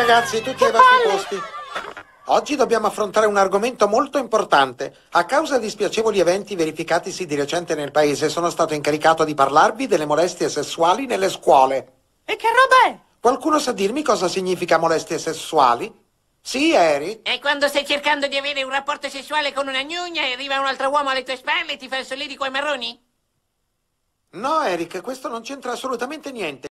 ragazzi, tutti ai vostri posti. Oggi dobbiamo affrontare un argomento molto importante. A causa di spiacevoli eventi verificatisi di recente nel paese, sono stato incaricato di parlarvi delle molestie sessuali nelle scuole. E che roba è? Qualcuno sa dirmi cosa significa molestie sessuali? Sì, Eric? È quando stai cercando di avere un rapporto sessuale con una gnugna e arriva un altro uomo alle tue spalle e ti fa il solletico ai marroni? No, Eric, questo non c'entra assolutamente niente.